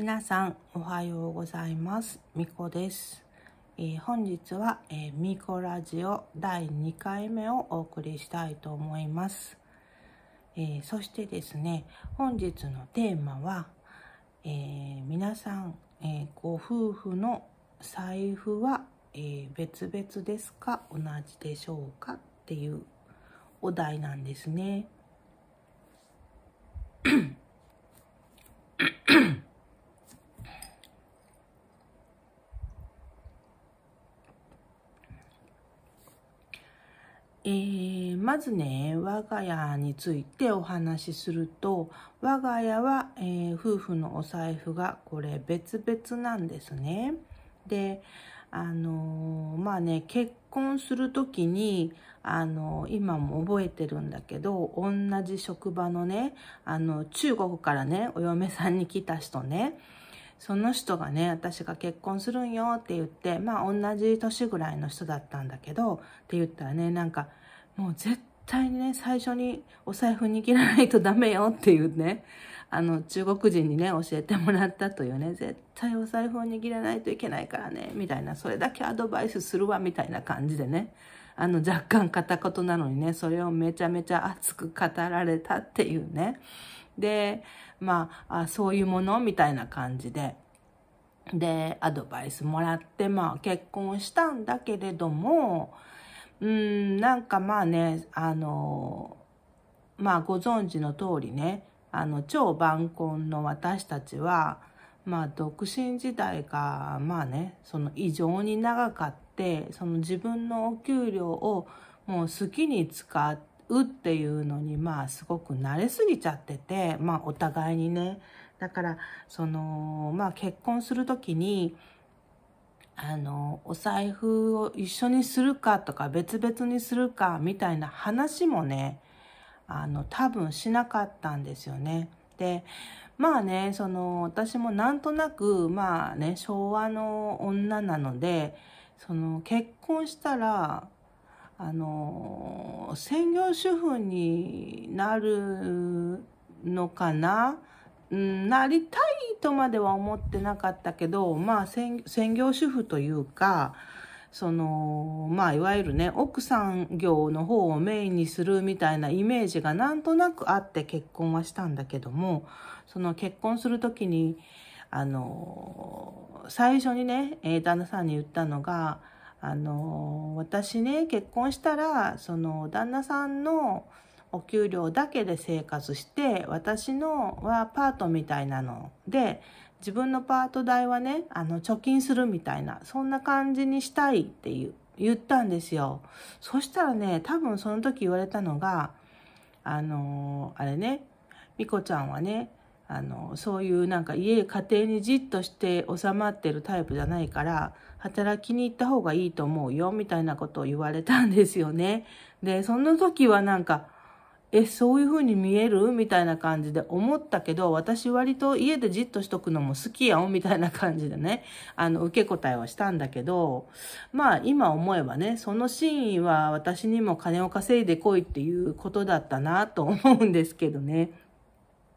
皆さんおはようございますみこです、えー、本日は、えー、みこラジオ第2回目をお送りしたいと思います、えー、そしてですね本日のテーマは、え皆さん、えご夫婦の財布は、え別々ですか同じでしょうかっていうお題なんですねえー、まずね、我が家についてお話しすると、我が家は、えー、夫婦のお財布がこれ別々なんですね。で、あのー、まあね、結婚する時に、あのー、今も覚えてるんだけど、同じ職場のね、あの、中国からね、お嫁さんに来た人ね、その人がね、私が結婚するんよって言って、まあ同じ年ぐらいの人だったんだけど、って言ったらね、なんか、もう絶対にね、最初にお財布握らないとダメよっていうね、あの、中国人にね、教えてもらったというね、絶対お財布を握らないといけないからね、みたいな、それだけアドバイスするわ、みたいな感じでね、あの、若干片言なのにね、それをめちゃめちゃ熱く語られたっていうね。で、まあ、あそういうものみたいな感じで。で、アドバイスもらって、まあ、結婚したんだけれども、うん、なんかまあね、あの、まあご存知の通りね、あの、超晩婚の私たちは、まあ独身時代が、まあね、その異常に長かって、その自分のお給料をもう好きに使うっていうのに、まあすごく慣れすぎちゃってて、まあお互いにね、だから、その、まあ結婚するときに、あの、お財布を一緒にするかとか別々にするかみたいな話もね、あの、多分しなかったんですよね。で、まあね、その、私もなんとなく、まあね、昭和の女なので、その、結婚したら、あの、専業主婦になるのかなうん、なりたいとまでは思ってなかったけど、まあ専業主婦というか、その、まあいわゆるね、奥さん業の方をメインにするみたいなイメージがなんとなくあって結婚はしたんだけども、その結婚するときに、あの、最初にね、旦那さんに言ったのが、あの、私ね、結婚したら、その旦那さんの、お給料だけで生活して私のはパートみたいなので自分のパート代はねあの貯金するみたいなそんな感じにしたいっていう言ったんですよそしたらね多分その時言われたのがあのー、あれねみこちゃんはねあのそういうなんか家家庭にじっとして収まってるタイプじゃないから働きに行った方がいいと思うよみたいなことを言われたんですよね。でその時はなんかえそういう風に見えるみたいな感じで思ったけど私割と家でじっとしとくのも好きやんみたいな感じでねあの受け答えをしたんだけどまあ今思えばねその真意は私にも金を稼いでこいっていうことだったなと思うんですけどね。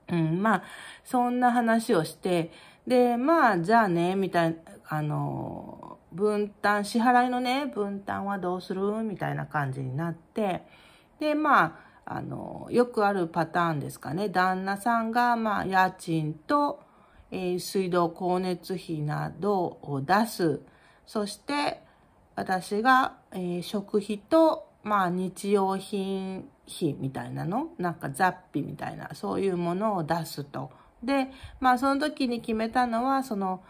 うん、まあそんな話をしてでまあじゃあねみたいなあの分担支払いのね分担はどうするみたいな感じになってでまああの、よくあるパターンですかね。旦那さんが、まあ、家賃と、えー、水道、光熱費などを出す。そして、私が、えー、食費と、まあ、日用品費みたいなのなんか雑費みたいな、そういうものを出すと。で、まあ、その時に決めたのは、その、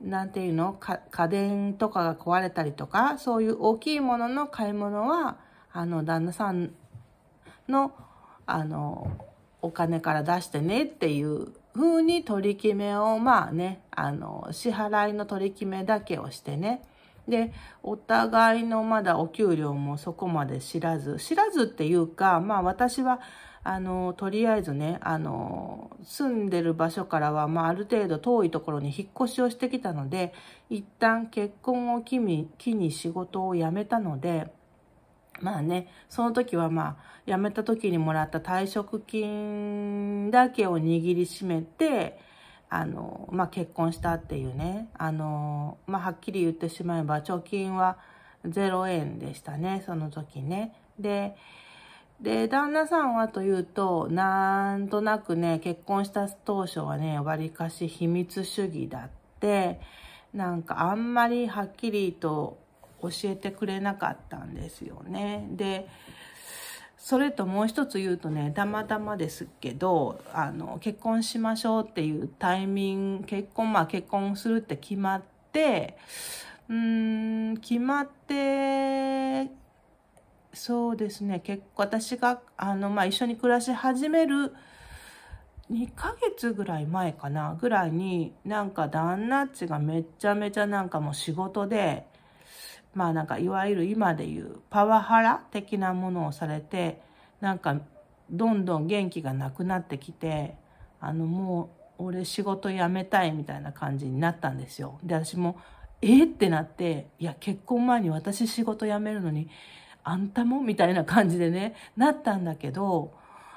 なんていうの家電とかが壊れたりとか、そういう大きいものの買い物は、あの、旦那さんのあのお金から出してねっていう風に取り決めをまあねあの支払いの取り決めだけをしてねでお互いのまだお給料もそこまで知らず知らずっていうかまあ私はあのとりあえずねあの住んでる場所からは、まあ、ある程度遠いところに引っ越しをしてきたので一旦結婚を機に機に仕事を辞めたので。まあね、その時はまあ、辞めた時にもらった退職金だけを握りしめて、あの、まあ結婚したっていうね、あの、まあはっきり言ってしまえば貯金は0円でしたね、その時ね。で、で、旦那さんはというと、なんとなくね、結婚した当初はね、わりかし秘密主義だって、なんかあんまりはっきりと教えてくれなかったんですよね。で、それともう一つ言うとね、たまたまですけど、あの、結婚しましょうっていうタイミング、結婚、まあ結婚するって決まって、うーん、決まって、そうですね、結構私が、あの、まあ一緒に暮らし始める、2ヶ月ぐらい前かなぐらいになんか旦那っちがめちゃめちゃなんかもう仕事でまあなんかいわゆる今でいうパワハラ的なものをされてなんかどんどん元気がなくなってきてあのもう俺仕事辞めたいみたいな感じになったんですよ。で私もえってなっていや結婚前に私仕事辞めるのにあんたもみたいな感じでねなったんだけど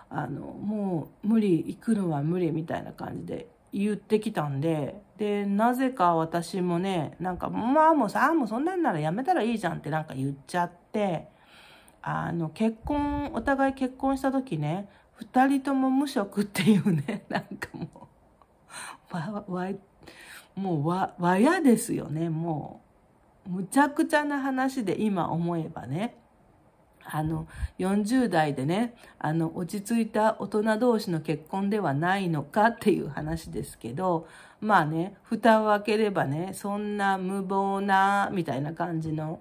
あのもう無理行くのは無理みたいな感じで言ってきたんで、で、なぜか私もね、なんか、まあもうさ、もうそんなんならやめたらいいじゃんってなんか言っちゃって、あの、結婚、お互い結婚した時ね、二人とも無職っていうね、なんかもう、わ、わ、もうわ、わやですよね、もう。むちゃくちゃな話で今思えばね。あの、40代でね、あの、落ち着いた大人同士の結婚ではないのかっていう話ですけど、まあね、蓋を開ければね、そんな無謀な、みたいな感じの、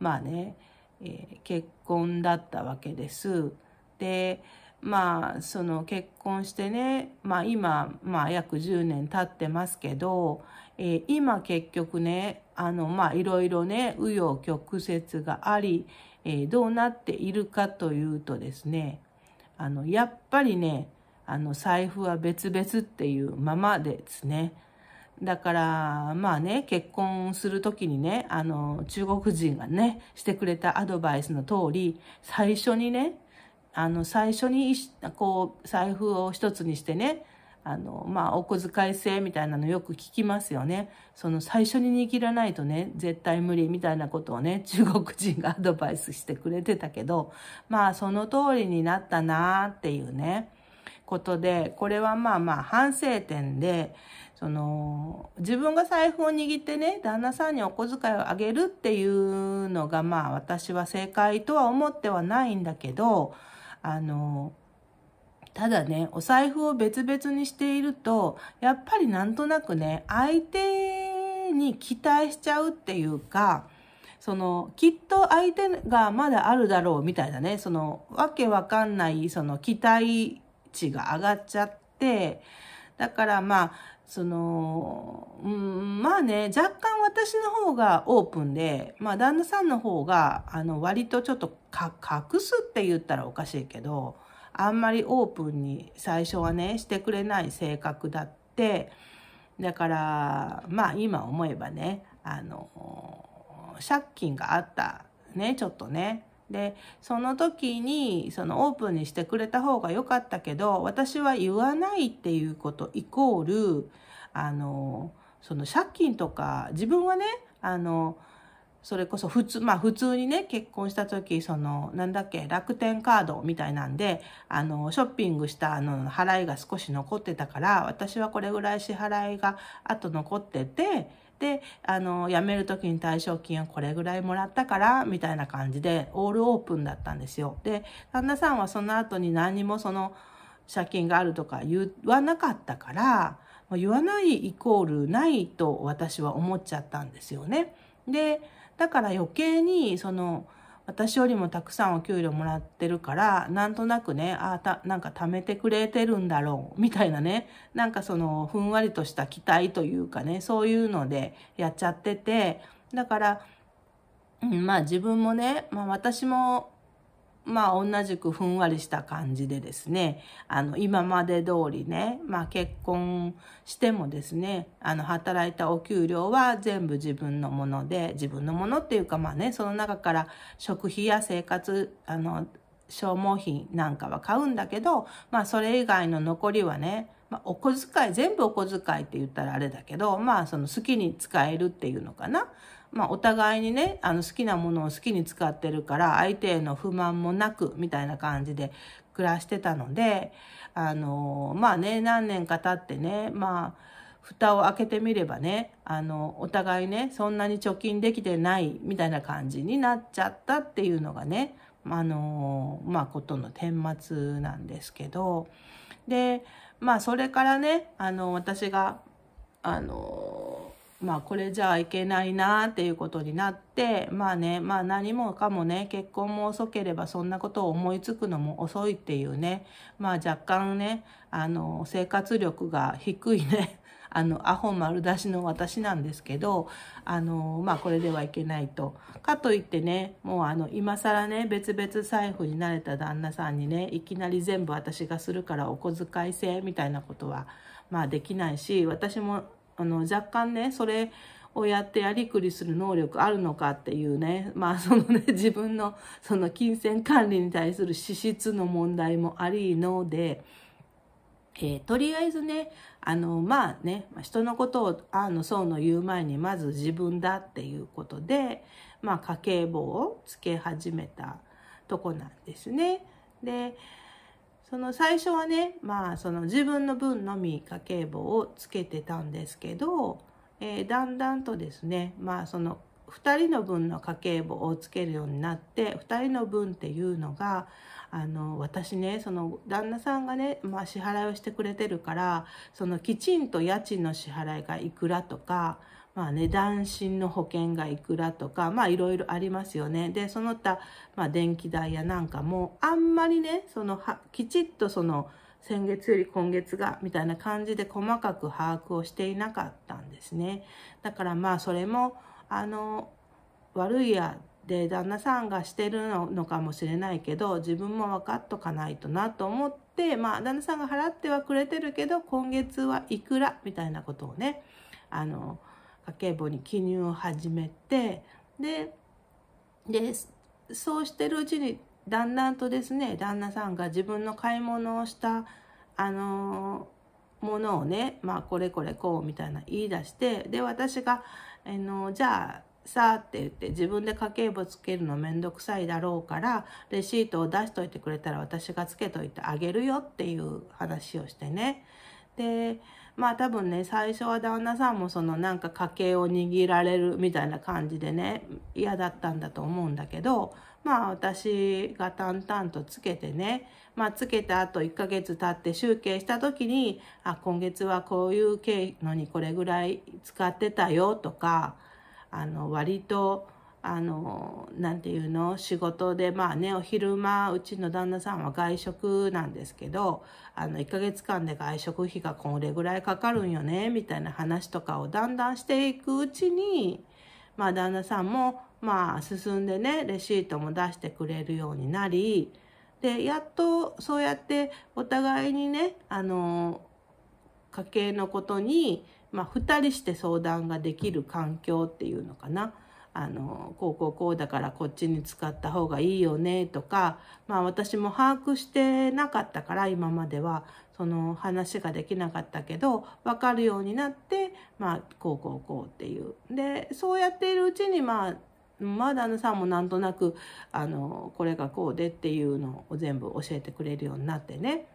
まあね、えー、結婚だったわけです。で、まあ、その結婚してね、まあ今、まあ約10年経ってますけど、えー、今結局ね、あの、まあいろいろね、紆余曲折があり、えどうなっているかというとですね、あの、やっぱりね、あの、財布は別々っていうままですね。だから、まあね、結婚する時にね、あの、中国人がね、してくれたアドバイスの通り、最初にね、あの、最初に、こう、財布を一つにしてね、あの、まあ、お小遣い制みたいなのよく聞きますよね。その最初に握らないとね、絶対無理みたいなことをね、中国人がアドバイスしてくれてたけど、まあ、その通りになったなーっていうね、ことで、これはまあまあ反省点で、その、自分が財布を握ってね、旦那さんにお小遣いをあげるっていうのが、まあ私は正解とは思ってはないんだけど、あの、ただね、お財布を別々にしていると、やっぱりなんとなくね、相手に期待しちゃうっていうか、そのきっと相手がまだあるだろうみたいなねそのわけわかんないその期待値が上がっちゃってだからまあそのうんまあね若干私の方がオープンで、まあ、旦那さんの方があの割とちょっと隠すって言ったらおかしいけどあんまりオープンに最初はねしてくれない性格だってだからまあ今思えばねあの借金があったねちょっとねでその時にそのオープンにしてくれた方が良かったけど私は言わないっていうことイコールあのその借金とか自分はねあのそれこそ普通、まあ普通にね、結婚した時、その、なんだっけ、楽天カードみたいなんで、あの、ショッピングしたあの、払いが少し残ってたから、私はこれぐらい支払いがあと残ってて、で、あの、辞める時に退職金はこれぐらいもらったから、みたいな感じで、オールオープンだったんですよ。で、旦那さんはその後に何もその、借金があるとか言わなかったから、言わないイコールないと私は思っちゃったんですよね。で、だから余計にその私よりもたくさんお給料もらってるからなんとなくねあたなんか貯めてくれてるんだろうみたいなねなんかそのふんわりとした期待というかねそういうのでやっちゃっててだから、うん、まあ自分もね、まあ、私もまあ同じくふんわりした感じでですね、あの今まで通りね、まあ結婚してもですね、あの働いたお給料は全部自分のもので、自分のものっていうかまあね、その中から食費や生活、あの消耗品なんかは買うんだけど、まあそれ以外の残りはね、まあ、お小遣い、全部お小遣いって言ったらあれだけど、まあその好きに使えるっていうのかな。まあ、お互いにね、あの、好きなものを好きに使ってるから、相手への不満もなく、みたいな感じで暮らしてたので、あの、まあね、何年か経ってね、まあ、蓋を開けてみればね、あの、お互いね、そんなに貯金できてないみたいな感じになっちゃったっていうのがね、あの、まあ、ことの顛末なんですけど、で、まあ、それからね、あの、私が、あの、まあこれじゃいけないなっていうことになってまあねまあ何もかもね結婚も遅ければそんなことを思いつくのも遅いっていうねまあ若干ねあの生活力が低いね あのアホ丸出しの私なんですけどあのまあこれではいけないとかといってねもうあの今更ね別々財布になれた旦那さんにねいきなり全部私がするからお小遣い制みたいなことはまあできないし私もあの、若干ね、それをやってやりくりする能力あるのかっていうね、まあ そのね、自分のその金銭管理に対する資質の問題もありので、えー、とりあえずね、あの、まあね、人のことを、あの、そうの言う前に、まず自分だっていうことで、まあ、家計簿をつけ始めたとこなんですね。で、その最初はね、まあ、その自分の分のみ家計簿をつけてたんですけど、えー、だんだんとですね、まあ、その2人の分の家計簿をつけるようになって2人の分っていうのがあの私ねその旦那さんがね、まあ、支払いをしてくれてるからそのきちんと家賃の支払いがいくらとかまあね、断診の保険がいくらとか、まあいろいろありますよね。で、その他、まあ電気代やなんかも、あんまりね、そのは、きちっとその、先月より今月が、みたいな感じで細かく把握をしていなかったんですね。だからまあそれも、あの、悪いやで旦那さんがしてるのかもしれないけど自分も分かっとかないとなと思ってまあ旦那さんが払ってはくれてるけど今月はいくらみたいなことをねあの家計簿に記入を始めてでそうしてるうちにだんだんとですね旦那さんが自分の買い物をしたあのものをねまあこれこれこうみたいな言い出してで私が、あのじゃあさあって言って自分で家計簿つけるのめんどくさいだろうからレシートを出しといてくれたら私がつけといてあげるよっていう話をしてねでまあ多分ね、最初は旦那さんもそのなんか家計を握られるみたいな感じでね、嫌だったんだと思うんだけど、まあ私が淡々とつけてね、まあつけた後1ヶ月経って集計した時に、あ、今月はこういう経のにこれぐらい使ってたよとか、あの割とあの、何て言うの、仕事で、まあね、お昼間、うちの旦那さんは外食なんですけど、あの、1ヶ月間で外食費がこれぐらいかかるんよね、みたいな話とかをだんだんしていくうちに、まあ旦那さんも、まあ進んでね、レシートも出してくれるようになり、で、やっとそうやってお互いにね、あの、家計のことに、まあ、2人して相談ができる環境っていうのかな。あのこうこうこうだからこっちに使った方がいいよねとかまあ私も把握してなかったから今まではその話ができなかったけど分かるようになってまあこうこうこうっていうでそうやっているうちにまあまあ、旦那さんもなんとなくあのこれがこうでっていうのを全部教えてくれるようになってね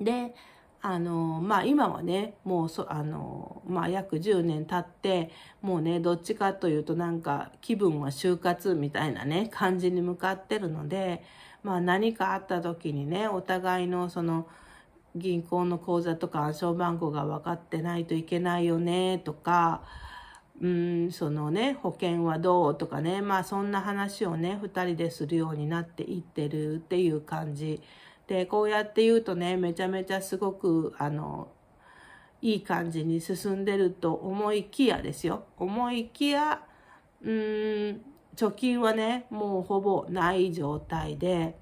であのまあ今はねもうそあのまあ約10年経ってもうねどっちかというとなんか気分は就活みたいなね感じに向かってるのでまあ何かあった時にねお互いのその銀行の口座とか暗証番号が分かってないといけないよねとかうんそのね保険はどうとかねまあそんな話をね2人でするようになっていってるっていう感じで、こうやって言うとね、めちゃめちゃすごく、あの、いい感じに進んでると思いきやですよ。思いきや、うん、貯金はね、もうほぼない状態で、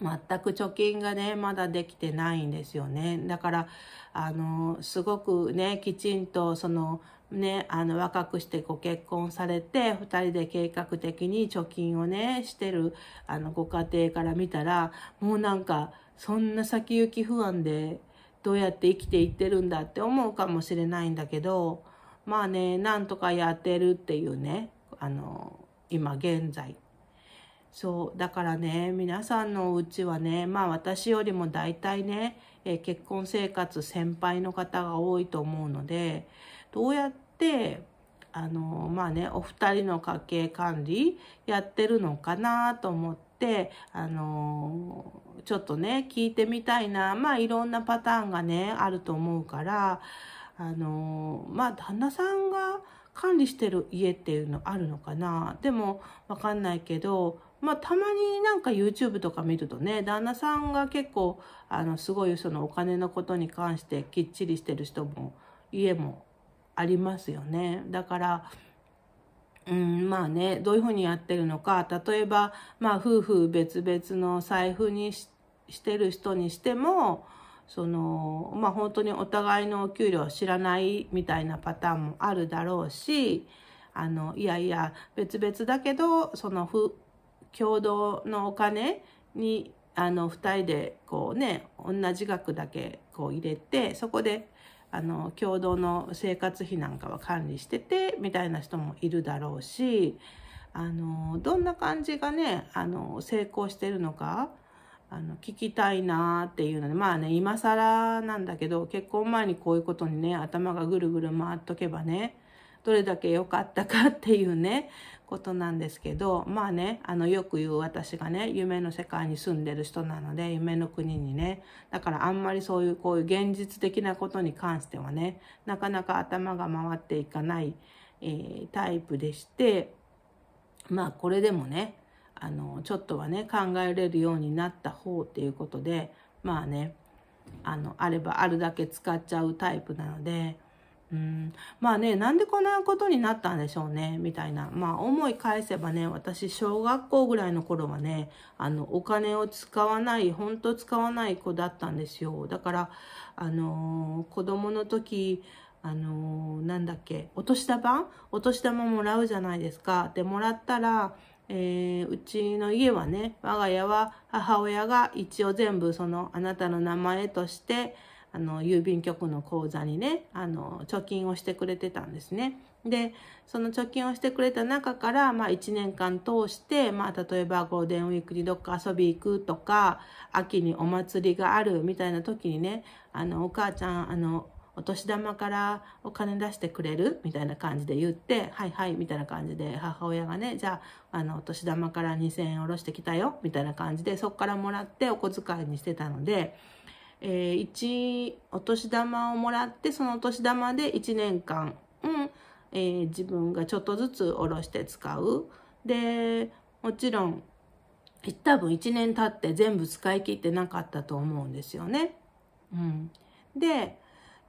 全く貯金がね、まだできてないんですよね。だから、あの、すごくね、きちんとそのね、あの、若くしてご結婚されて、2人で計画的に貯金をね、してる、あの、ご家庭から見たら、もうなんか、そんな先行き不安で、どうやって生きていってるんだって思うかもしれないんだけど、まあね、なんとかやってるっていうね、あの、今現在。そう、だからね、皆さんのうちはね、まあ私よりも大体ね、結婚生活先輩の方が多いと思うので、どうやってあのまあねお二人の家計管理やってるのかなと思ってあのちょっとね聞いてみたいなまあいろんなパターンがねあると思うからあのまあ旦那さんが管理してる家っていうのあるのかなでもわかんないけどまあ、たまになんか YouTube とか見るとね旦那さんが結構あのすごいそのお金のことに関してきっちりしてる人も家もありますよね。だから、うん、まあね、どういうふうにやってるのか、例えば、まあ、夫婦別々の財布にしてる人にしても、その、まあ、本当にお互いのお給料を知らないみたいなパターンもあるだろうし、あの、いやいや、別々だけど、その、ふ、共同のお金に、あの、二人で、こうね、同じ額だけ、こう入れて、そこであの共同の生活費なんかは管理しててみたいな人もいるだろうしあのどんな感じがねあの成功してるのかあの聞きたいなっていうのでまあね今更なんだけど結婚前にこういうことにね頭がぐるぐる回っとけばねどれだけ良かったかっていうね、ことなんですけど、まあね、あの、よく言う私がね、夢の世界に住んでる人なので、夢の国にね、だからあんまりそういうこういう現実的なことに関してはね、なかなか頭が回っていかない、えー、タイプでして、まあこれでもね、あの、ちょっとはね、考えれるようになった方っていうことで、まあね、あの、あればあるだけ使っちゃうタイプなので、うん、まあね、なんでこんなことになったんでしょうね、みたいな。まあ思い返せばね、私小学校ぐらいの頃はね、あの、お金を使わない、本当使わない子だったんですよ。だから、あのー、子供の時、あのー、なんだっけ、お年玉お年玉もらうじゃないですか。で、もらったら、えー、うちの家はね、我が家は母親が一応全部そのあなたの名前として、あの郵便局の口座にねあの貯金をしてくれてたんですね。でその貯金をしてくれた中から、まあ、1年間通して、まあ、例えばゴールデンウィークにどっか遊び行くとか秋にお祭りがあるみたいな時にねあのお母ちゃんあのお年玉からお金出してくれるみたいな感じで言って「はいはい」みたいな感じで母親がね「じゃああのお年玉から2,000円下ろしてきたよ」みたいな感じでそこからもらってお小遣いにしてたので。えー、1お年玉をもらってそのお年玉で1年間、うんえー、自分がちょっとずつおろして使うでもちろん多分1年経って全部使い切ってなかったと思うんですよね。うん、で、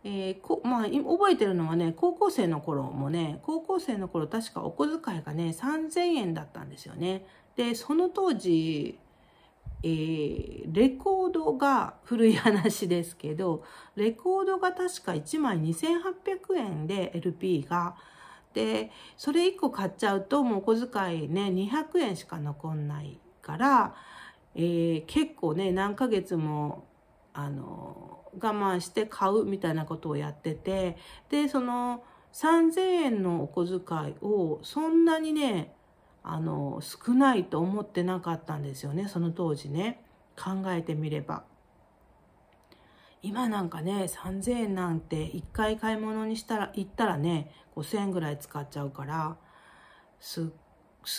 えー、まあ、覚えてるのはね高校生の頃もね高校生の頃確かお小遣いがね3,000円だったんですよね。でその当時えー、レコードが古い話ですけどレコードが確か1枚2800円で LP が。でそれ1個買っちゃうともうお小遣いね200円しか残んないから、えー、結構ね何ヶ月もあの我慢して買うみたいなことをやっててでその3,000円のお小遣いをそんなにねあの少ないと思ってなかったんですよねその当時ね考えてみれば今なんかね3,000円なんて1回買い物にしたら行ったらね5,000円ぐらい使っちゃうからす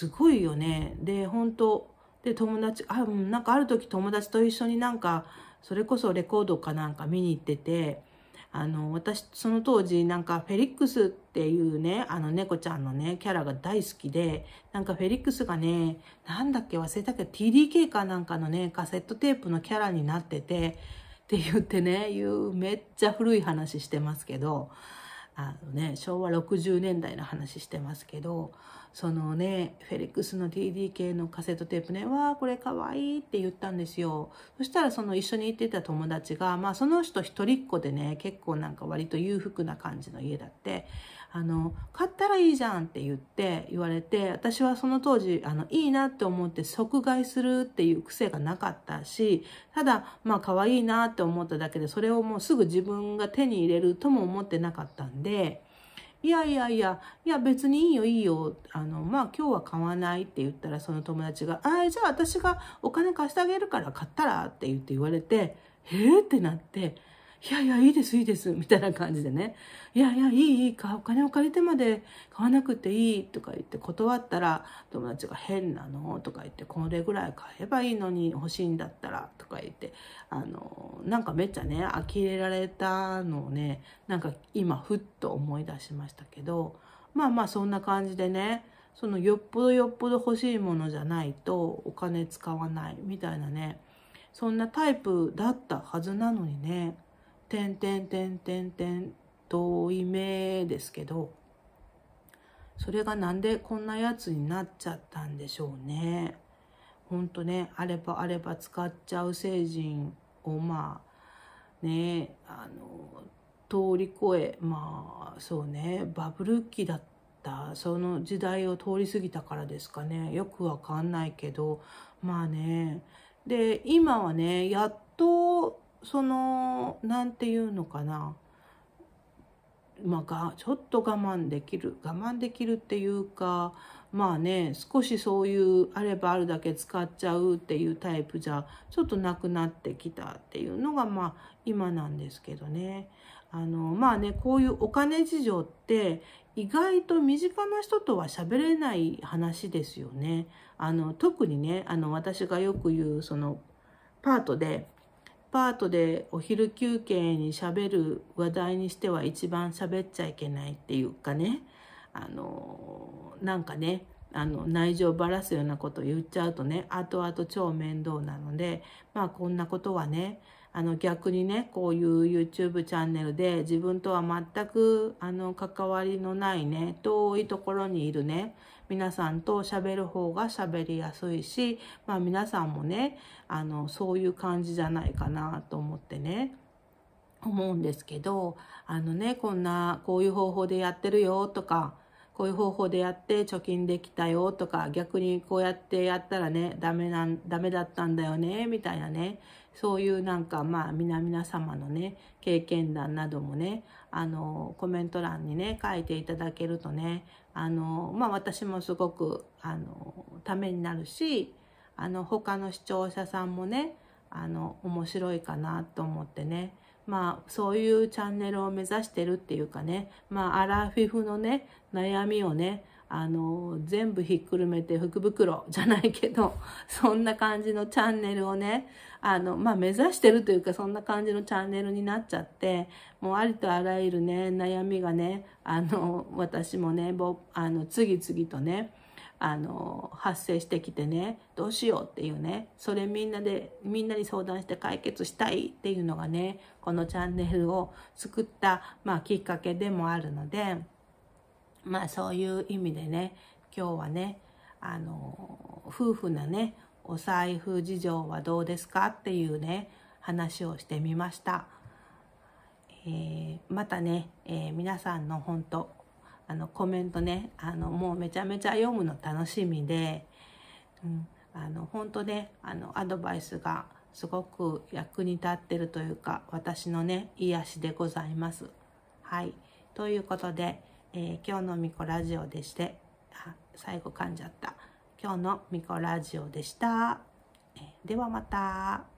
ごいよねで本当で友達あなんかある時友達と一緒になんかそれこそレコードかなんか見に行っててあの、私、その当時、なんか、フェリックスっていうね、あの猫ちゃんのね、キャラが大好きで、なんかフェリックスがね、なんだっけ忘れたけど、TDK かなんかのね、カセットテープのキャラになってて、って言ってね、いうめっちゃ古い話してますけど、あのね、昭和60年代の話してますけど、そのね、フェリックスの TDK のカセットテープね、わあ、これかわいいって言ったんですよ。そしたらその一緒に行ってた友達が、まあその人一人っ子でね、結構なんか割と裕福な感じの家だって、あの、買ったらいいじゃんって言って言われて、私はその当時、あの、いいなって思って即買いするっていう癖がなかったし、ただ、まあ、可愛いなって思っただけで、それをもうすぐ自分が手に入れるとも思ってなかったんで、いやいやいや、いや別にいいよいいよ、あの、まあ今日は買わないって言ったらその友達が、ああ、じゃあ私がお金貸してあげるから買ったらって言って言われて、えーってなって、いやいや、いいです、いいです、みたいな感じでね、いやいや、いい、いい、お金を借りてまで買わなくていいとか言って断ったら、友達が変なのとか言って、これぐらい買えばいいのに欲しいんだったらとか言って、あの、なんかめっちゃね、呆れられたのをね、なんか今ふっと思い出しましたけど、まあまあそんな感じでね、そのよっぽどよっぽど欲しいものじゃないとお金使わないみたいなね、そんなタイプだったはずなのにね、てんてんてんてんてん、遠い目ですけど、それがなんでこんなやつになっちゃったんでしょうね。ほんとね、あればあれば使っちゃう成人をまあ、ね、あの、通り越え、まあ、そうね、バブル期だった、その時代を通り過ぎたからですかね、よくわかんないけど、まあね、で、今はね、やっとその何て言うのかなまあ、がちょっと我慢できる我慢できるっていうかまあね少しそういうあればあるだけ使っちゃうっていうタイプじゃちょっとなくなってきたっていうのがまあ今なんですけどね。あのまあねこういうお金事情って意外と身近な人とは喋れない話ですよね。あの特にねあの私がよく言うそのパートでパートでお昼休憩にしゃべる話題にしては一番喋っちゃいけないっていうかねあのなんかねあの内情をばらすようなことを言っちゃうとね後々超面倒なのでまあこんなことはねあの逆にねこういう YouTube チャンネルで自分とは全くあの関わりのないね遠いところにいるね皆さんと喋る方が喋りやすいし、まあ皆さんもね、あの、そういう感じじゃないかなと思ってね。思うんですけど、あのね、こんな、こういう方法でやってるよとか、こういう方法でやって貯金できたよとか、逆にこうやってやったらね、ダメなん、ダメだったんだよね、みたいなね、そういうなんかまあ皆々様のね経験談などもねあのコメント欄にね書いていただけるとねあのまあ私もすごくあのためになるしあの他の視聴者さんもねあの面白いかなと思ってねまあそういうチャンネルを目指してるっていうかねまあアラフィフのね悩みをねあの全部ひっくるめて福袋じゃないけど そんな感じのチャンネルをねあの、まあ、目指してるというかそんな感じのチャンネルになっちゃってもうありとあらゆるね悩みがねあの私もねぼあの次々とねあの発生してきてねどうしようっていうねそれみんなでみんなに相談して解決したいっていうのがねこのチャンネルを作った、まあ、きっかけでもあるので。まあそういう意味でね、今日はね、あの、夫婦のね、お財布事情はどうですかっていうね、話をしてみました。えー、またね、えー、皆さんの本当あのコメントねあのもうめちゃめちゃ読むの楽しみで、うん、あの本当ねあのアドバイスがすごく役に立ってるというか私のね癒しでございます。はいということで、えー、今日のみこラジオでして、あ、最後噛んじゃった。今日のみこラジオでした。えー、ではまた。